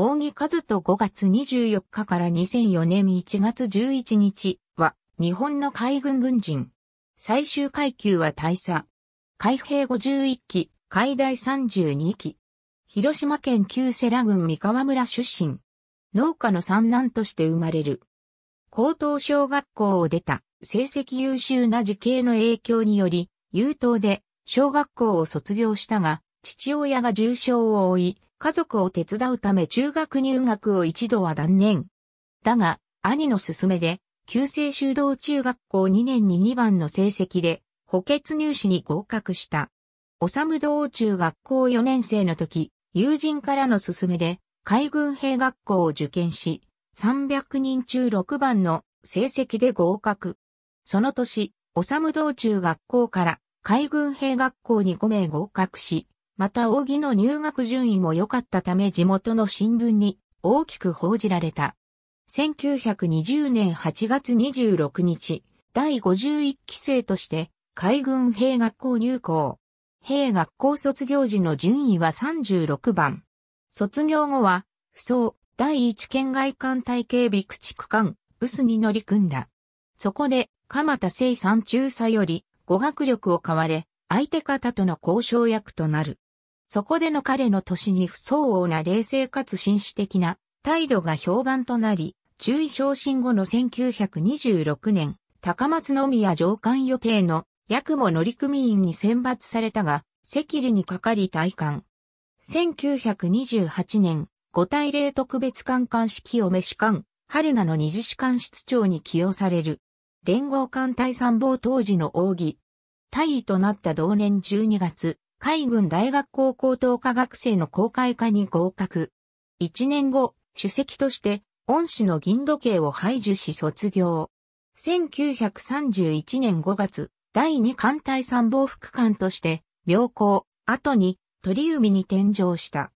大木和と5月24日から2004年1月11日は日本の海軍軍人。最終階級は大佐。海兵51期、海大32期。広島県旧世良郡三河村出身。農家の三男として生まれる。高等小学校を出た成績優秀な時系の影響により、優等で小学校を卒業したが、父親が重傷を負い、家族を手伝うため中学入学を一度は断念。だが、兄の勧めで、旧制修道中学校2年に2番の成績で、補欠入試に合格した。おさむ道中学校4年生の時、友人からの勧めで、海軍兵学校を受験し、300人中6番の成績で合格。その年、おさむ道中学校から海軍兵学校に5名合格し、また扇の入学順位も良かったため地元の新聞に大きく報じられた。1920年8月26日、第51期生として海軍兵学校入校。兵学校卒業時の順位は36番。卒業後は、不走、第一県外艦隊警備駆逐艦、薄に乗り組んだ。そこで、鎌田聖三中佐より、語学力を買われ、相手方との交渉役となる。そこでの彼の年に不相応な冷静かつ紳士的な態度が評判となり、中意。昇進後の1926年、高松宮上官予定の役も乗組員に選抜されたが、赤痢にかかり退官。1928年、五大霊特別官官式を召し官、春名の二次士官室長に起用される。連合艦隊参謀当時の奥義。大尉となった同年12月、海軍大学校高等科学生の公開科に合格。1年後、主席として恩師の銀時計を排除し卒業。1931年5月、第2艦隊参謀副官として、病校後に鳥海に転乗した。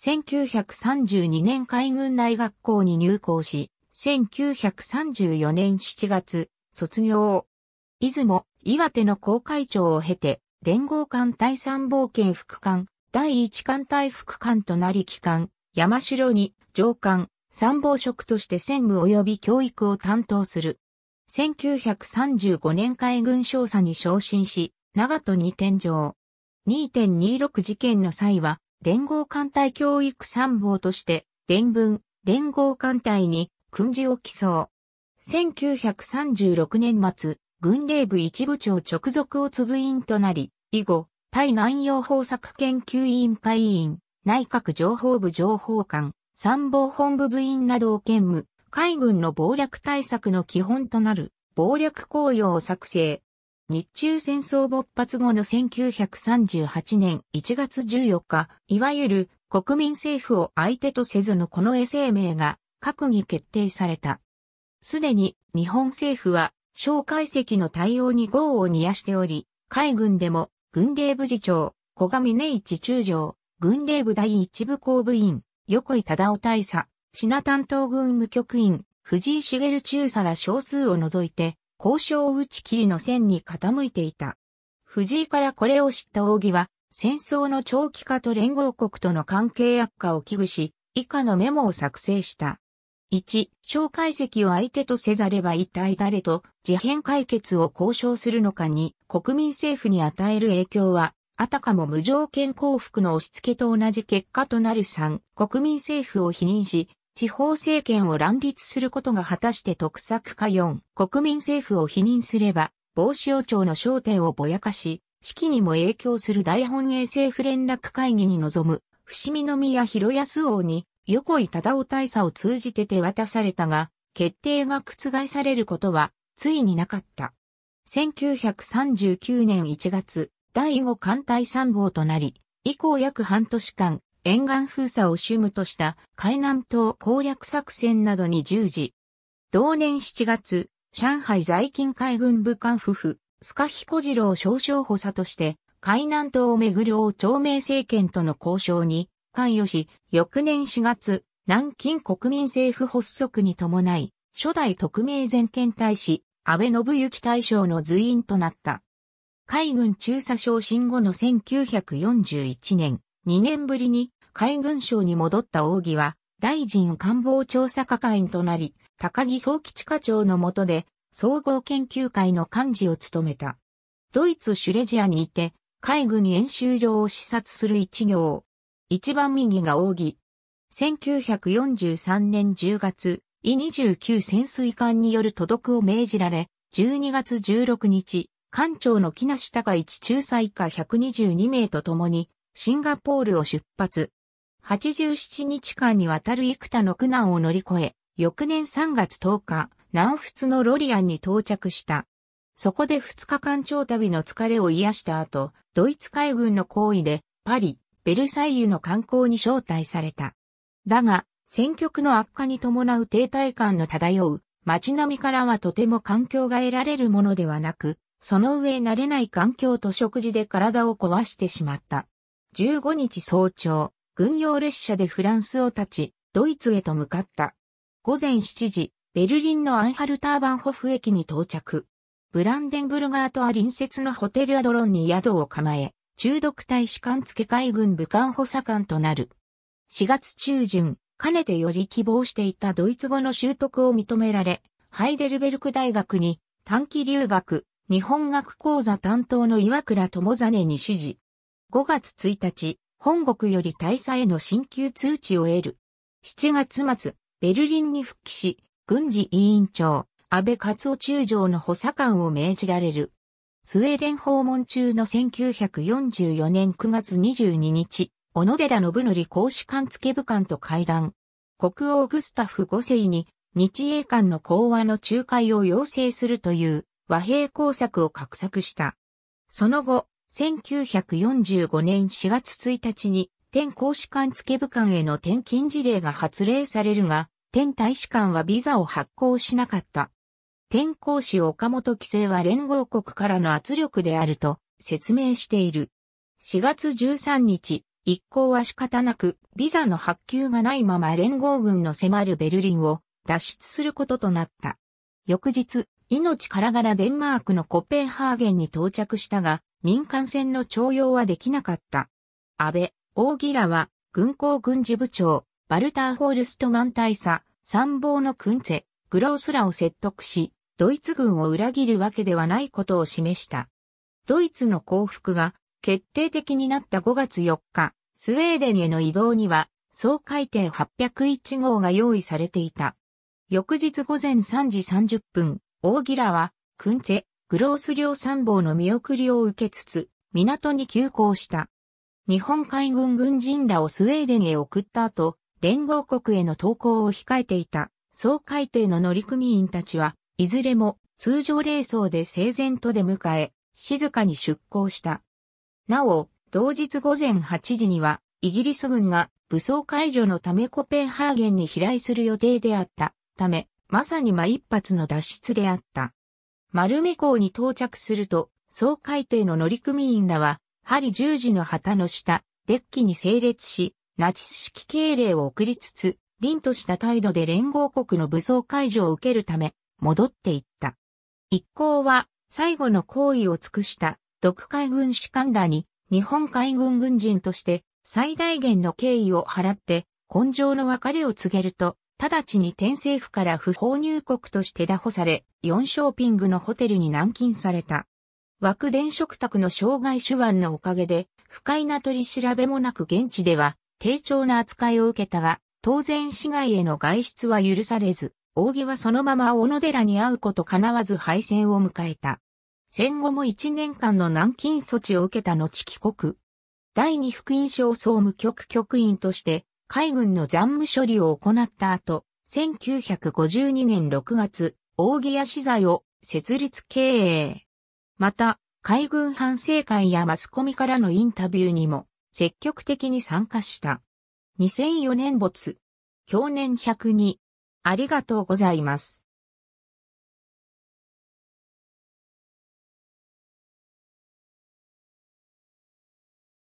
1932年海軍大学校に入校し、1934年7月、卒業。出雲、岩手の航海長を経て、連合艦隊参謀権副艦、第一艦隊副艦となり機関、山城に上官、参謀職として専務及び教育を担当する。1935年海軍少佐に昇進し、長門に転上。2.26事件の際は、連合艦隊教育参謀として、伝文、連合艦隊に、訓示を起草。1936年末、軍令部一部長直属をい員となり、以後、対南洋方作研究委員会委員、内閣情報部情報官、参謀本部部員などを兼務、海軍の暴略対策の基本となる、暴略公用を作成。日中戦争勃発後の1938年1月14日、いわゆる国民政府を相手とせずのこの絵声明が閣議決定された。すでに日本政府は蒋介石の対応に豪を煮やしており、海軍でも、軍令部次長、小上根一中将、軍令部第一部公部員、横井忠夫大佐、品担当軍務局員、藤井茂中佐ら少数を除いて、交渉を打ち切りの線に傾いていた。藤井からこれを知った扇は、戦争の長期化と連合国との関係悪化を危惧し、以下のメモを作成した。1、小解析を相手とせざれば一体誰と事変解決を交渉するのかに国民政府に与える影響は、あたかも無条件降伏の押し付けと同じ結果となる3、国民政府を否認し、地方政権を乱立することが果たして得策か4、国民政府を否認すれば、防止要庁の焦点をぼやかし、式にも影響する大本営政府連絡会議に臨む、伏見宮広康王に横井忠夫大佐を通じて手渡されたが、決定が覆されることは、ついになかった。1939年1月、第5艦隊参謀となり、以降約半年間、沿岸封鎖を主務とした海南島攻略作戦などに従事。同年7月、上海在勤海軍部官夫婦、スカヒコ次郎少将補佐として、海南島をめぐる王朝明政権との交渉に関与し、翌年4月、南京国民政府発足に伴い、初代特命全権大使、安倍信行大将の随員となった。海軍中佐昇進後の1941年、2年ぶりに海軍省に戻った奥義は、大臣官房調査課会員となり、高木総吉課長の下で、総合研究会の幹事を務めた。ドイツシュレジアにいて、海軍演習場を視察する一行、一番右が扇。1943年10月、イ29潜水艦による届くを命じられ、12月16日、艦長の木梨高一中佐以下122名と共に、シンガポールを出発。87日間にわたる幾多の苦難を乗り越え、翌年3月10日、南仏のロリアンに到着した。そこで2日間長旅の疲れを癒した後、ドイツ海軍の行為で、パリ、ベルサイユの観光に招待された。だが、戦局の悪化に伴う停滞感の漂う街並みからはとても環境が得られるものではなく、その上慣れない環境と食事で体を壊してしまった。15日早朝、軍用列車でフランスを立ち、ドイツへと向かった。午前7時、ベルリンのアンハルターバンホフ駅に到着。ブランデンブルガーとは隣接のホテルアドロンに宿を構え、中毒大使館付海軍武漢補佐官となる。4月中旬、かねてより希望していたドイツ語の習得を認められ、ハイデルベルク大学に短期留学、日本学講座担当の岩倉智実に指示。5月1日、本国より大佐への進級通知を得る。7月末、ベルリンに復帰し、軍事委員長、安倍勝夫中将の補佐官を命じられる。スウェーデン訪問中の1944年9月22日、小野寺信則公使館付部官と会談。国王グスタフ5世に日英間の講和の仲介を要請するという和平工作を画策した。その後、1945年4月1日に、天公使館付部官への転勤事例が発令されるが、天大使館はビザを発行しなかった。天候師岡本規制は連合国からの圧力であると説明している。4月13日、一行は仕方なく、ビザの発給がないまま連合軍の迫るベルリンを脱出することとなった。翌日、命からがらデンマークのコペンハーゲンに到着したが、民間船の徴用はできなかった。安倍、大ギラは、軍港軍事部長、バルター・ホールストマン大佐、参謀のクンツェ、グロースらを説得し、ドイツ軍を裏切るわけではないことを示した。ドイツの降伏が決定的になった5月4日、スウェーデンへの移動には、総海底801号が用意されていた。翌日午前3時30分、大ギラは、クンツェ、グロース領参謀の見送りを受けつつ、港に急行した。日本海軍軍人らをスウェーデンへ送った後、連合国への投降を控えていた、総海底の乗組員たちは、いずれも通常霊装で整然と出迎え、静かに出港した。なお、同日午前8時には、イギリス軍が武装解除のためコペンハーゲンに飛来する予定であったため、まさにま一発の脱出であった。丸目港に到着すると、総海底の乗組員らは、針十字の旗の下、デッキに整列し、ナチス式敬礼を送りつつ、凛とした態度で連合国の武装解除を受けるため、戻っていった。一行は最後の行為を尽くした独海軍士官らに日本海軍軍人として最大限の敬意を払って根性の別れを告げると、直ちに天政府から不法入国として拿捕され、4ショーピングのホテルに軟禁された。枠電食卓の障害手腕のおかげで、不快な取り調べもなく現地では、低調な扱いを受けたが、当然市外への外出は許されず、扇はそのまま小野寺に会うこと叶わず敗戦を迎えた。戦後も1年間の軟禁措置を受けた後帰国。第二福音省総務局局員として海軍の残務処理を行った後、1952年6月、扇屋資材を設立経営。また、海軍反省会やマスコミからのインタビューにも積極的に参加した。2004年没、去年102、ありがとうございます。